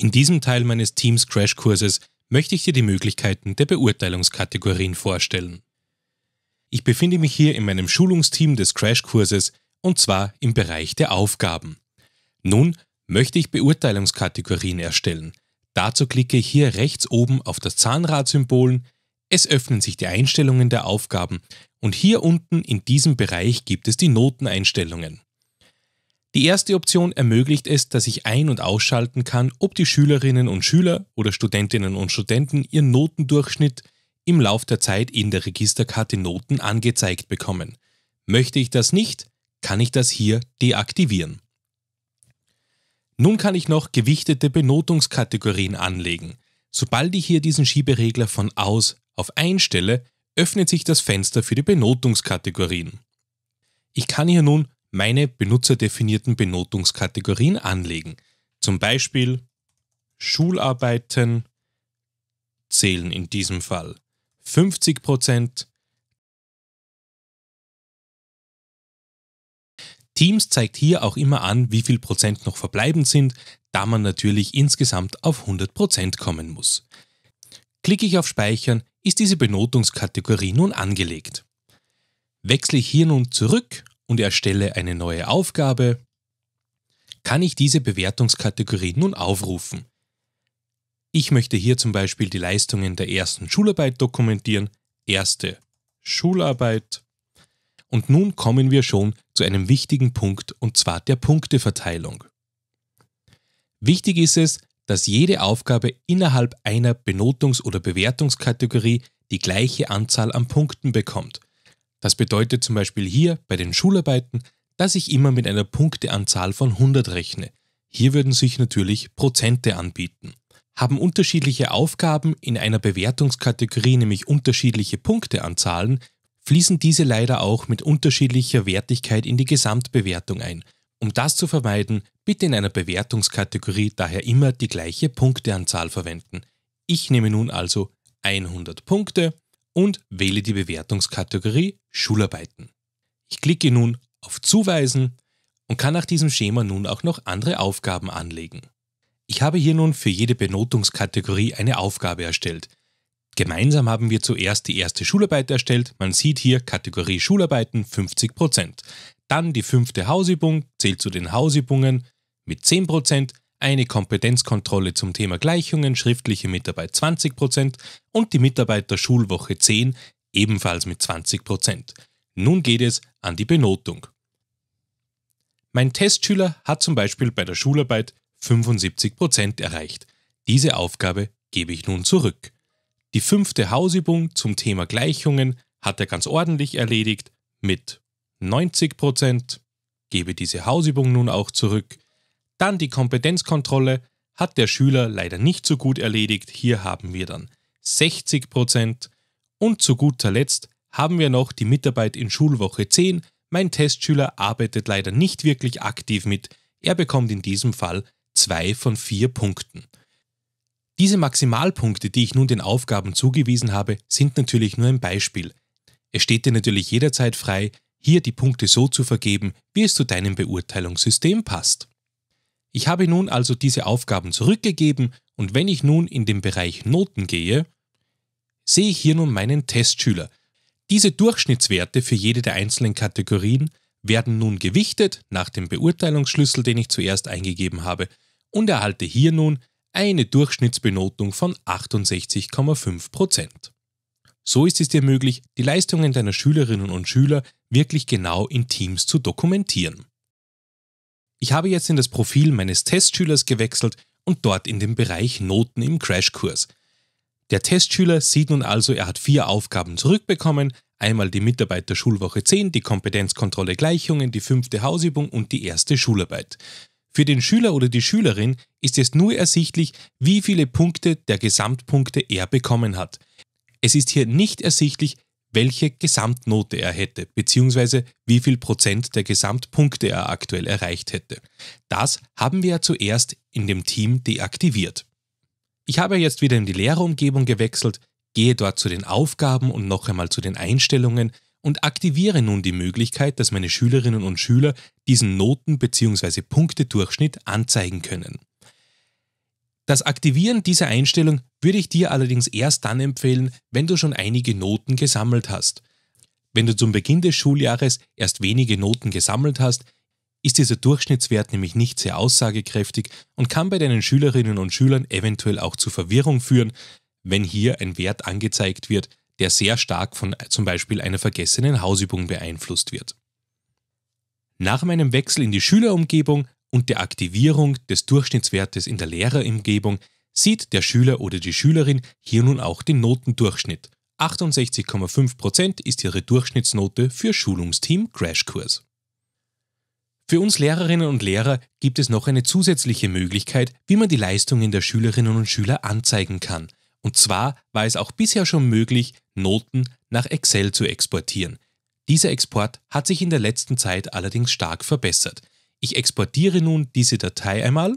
In diesem Teil meines Teams Crash-Kurses möchte ich dir die Möglichkeiten der Beurteilungskategorien vorstellen. Ich befinde mich hier in meinem Schulungsteam des Crash-Kurses und zwar im Bereich der Aufgaben. Nun möchte ich Beurteilungskategorien erstellen. Dazu klicke ich hier rechts oben auf das Zahnrad-Symbol, es öffnen sich die Einstellungen der Aufgaben und hier unten in diesem Bereich gibt es die Noteneinstellungen. Die erste Option ermöglicht es, dass ich ein- und ausschalten kann, ob die Schülerinnen und Schüler oder Studentinnen und Studenten ihren Notendurchschnitt im Lauf der Zeit in der Registerkarte Noten angezeigt bekommen. Möchte ich das nicht, kann ich das hier deaktivieren. Nun kann ich noch gewichtete Benotungskategorien anlegen. Sobald ich hier diesen Schieberegler von aus auf einstelle, öffnet sich das Fenster für die Benotungskategorien. Ich kann hier nun meine benutzerdefinierten Benotungskategorien anlegen. Zum Beispiel Schularbeiten zählen in diesem Fall 50 Teams zeigt hier auch immer an, wie viel Prozent noch verbleibend sind, da man natürlich insgesamt auf 100 kommen muss. Klicke ich auf Speichern, ist diese Benotungskategorie nun angelegt. Wechsle ich hier nun zurück und erstelle eine neue Aufgabe, kann ich diese Bewertungskategorie nun aufrufen. Ich möchte hier zum Beispiel die Leistungen der ersten Schularbeit dokumentieren, erste Schularbeit. Und nun kommen wir schon zu einem wichtigen Punkt, und zwar der Punkteverteilung. Wichtig ist es, dass jede Aufgabe innerhalb einer Benotungs- oder Bewertungskategorie die gleiche Anzahl an Punkten bekommt, das bedeutet zum Beispiel hier bei den Schularbeiten, dass ich immer mit einer Punkteanzahl von 100 rechne. Hier würden sich natürlich Prozente anbieten. Haben unterschiedliche Aufgaben in einer Bewertungskategorie nämlich unterschiedliche Punkteanzahlen, fließen diese leider auch mit unterschiedlicher Wertigkeit in die Gesamtbewertung ein. Um das zu vermeiden, bitte in einer Bewertungskategorie daher immer die gleiche Punkteanzahl verwenden. Ich nehme nun also 100 Punkte und wähle die Bewertungskategorie Schularbeiten. Ich klicke nun auf Zuweisen und kann nach diesem Schema nun auch noch andere Aufgaben anlegen. Ich habe hier nun für jede Benotungskategorie eine Aufgabe erstellt. Gemeinsam haben wir zuerst die erste Schularbeit erstellt. Man sieht hier Kategorie Schularbeiten 50%. Dann die fünfte Hausübung zählt zu den Hausübungen mit 10% eine Kompetenzkontrolle zum Thema Gleichungen, schriftliche Mitarbeit 20% und die Mitarbeiter Schulwoche 10 ebenfalls mit 20%. Nun geht es an die Benotung. Mein Testschüler hat zum Beispiel bei der Schularbeit 75% erreicht. Diese Aufgabe gebe ich nun zurück. Die fünfte Hausübung zum Thema Gleichungen hat er ganz ordentlich erledigt mit 90%. Gebe diese Hausübung nun auch zurück. Dann die Kompetenzkontrolle hat der Schüler leider nicht so gut erledigt. Hier haben wir dann 60 Prozent. Und zu guter Letzt haben wir noch die Mitarbeit in Schulwoche 10. Mein Testschüler arbeitet leider nicht wirklich aktiv mit. Er bekommt in diesem Fall zwei von vier Punkten. Diese Maximalpunkte, die ich nun den Aufgaben zugewiesen habe, sind natürlich nur ein Beispiel. Es steht dir natürlich jederzeit frei, hier die Punkte so zu vergeben, wie es zu deinem Beurteilungssystem passt. Ich habe nun also diese Aufgaben zurückgegeben und wenn ich nun in den Bereich Noten gehe, sehe ich hier nun meinen Testschüler. Diese Durchschnittswerte für jede der einzelnen Kategorien werden nun gewichtet nach dem Beurteilungsschlüssel, den ich zuerst eingegeben habe, und erhalte hier nun eine Durchschnittsbenotung von 68,5%. Prozent. So ist es dir möglich, die Leistungen deiner Schülerinnen und Schüler wirklich genau in Teams zu dokumentieren. Ich habe jetzt in das Profil meines Testschülers gewechselt und dort in den Bereich Noten im Crashkurs. Der Testschüler sieht nun also, er hat vier Aufgaben zurückbekommen, einmal die Mitarbeiter Schulwoche 10, die Kompetenzkontrolle Gleichungen, die fünfte Hausübung und die erste Schularbeit. Für den Schüler oder die Schülerin ist es nur ersichtlich, wie viele Punkte der Gesamtpunkte er bekommen hat. Es ist hier nicht ersichtlich, welche Gesamtnote er hätte, beziehungsweise wie viel Prozent der Gesamtpunkte er aktuell erreicht hätte. Das haben wir ja zuerst in dem Team deaktiviert. Ich habe jetzt wieder in die Lehrerumgebung gewechselt, gehe dort zu den Aufgaben und noch einmal zu den Einstellungen und aktiviere nun die Möglichkeit, dass meine Schülerinnen und Schüler diesen Noten- bzw. Punktedurchschnitt anzeigen können. Das Aktivieren dieser Einstellung würde ich dir allerdings erst dann empfehlen, wenn du schon einige Noten gesammelt hast. Wenn du zum Beginn des Schuljahres erst wenige Noten gesammelt hast, ist dieser Durchschnittswert nämlich nicht sehr aussagekräftig und kann bei deinen Schülerinnen und Schülern eventuell auch zu Verwirrung führen, wenn hier ein Wert angezeigt wird, der sehr stark von zum Beispiel einer vergessenen Hausübung beeinflusst wird. Nach meinem Wechsel in die Schülerumgebung und der Aktivierung des Durchschnittswertes in der Lehrerumgebung sieht der Schüler oder die Schülerin hier nun auch den Notendurchschnitt. 68,5% ist ihre Durchschnittsnote für Schulungsteam Crashkurs. Für uns Lehrerinnen und Lehrer gibt es noch eine zusätzliche Möglichkeit, wie man die Leistungen der Schülerinnen und Schüler anzeigen kann. Und zwar war es auch bisher schon möglich, Noten nach Excel zu exportieren. Dieser Export hat sich in der letzten Zeit allerdings stark verbessert. Ich exportiere nun diese Datei einmal.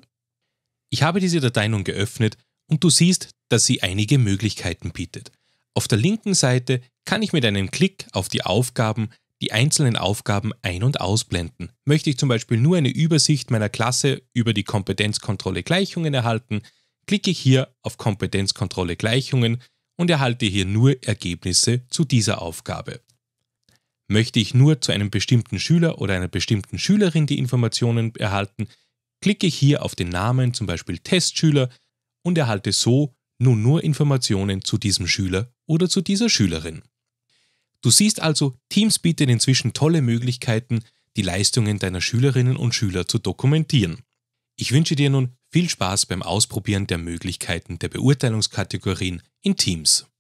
Ich habe diese Datei nun geöffnet und du siehst, dass sie einige Möglichkeiten bietet. Auf der linken Seite kann ich mit einem Klick auf die Aufgaben die einzelnen Aufgaben ein- und ausblenden. Möchte ich zum Beispiel nur eine Übersicht meiner Klasse über die Kompetenzkontrolle Gleichungen erhalten, klicke ich hier auf Kompetenzkontrolle Gleichungen und erhalte hier nur Ergebnisse zu dieser Aufgabe. Möchte ich nur zu einem bestimmten Schüler oder einer bestimmten Schülerin die Informationen erhalten, klicke ich hier auf den Namen, zum Beispiel Testschüler, und erhalte so nun nur Informationen zu diesem Schüler oder zu dieser Schülerin. Du siehst also, Teams bietet inzwischen tolle Möglichkeiten, die Leistungen deiner Schülerinnen und Schüler zu dokumentieren. Ich wünsche dir nun viel Spaß beim Ausprobieren der Möglichkeiten der Beurteilungskategorien in Teams.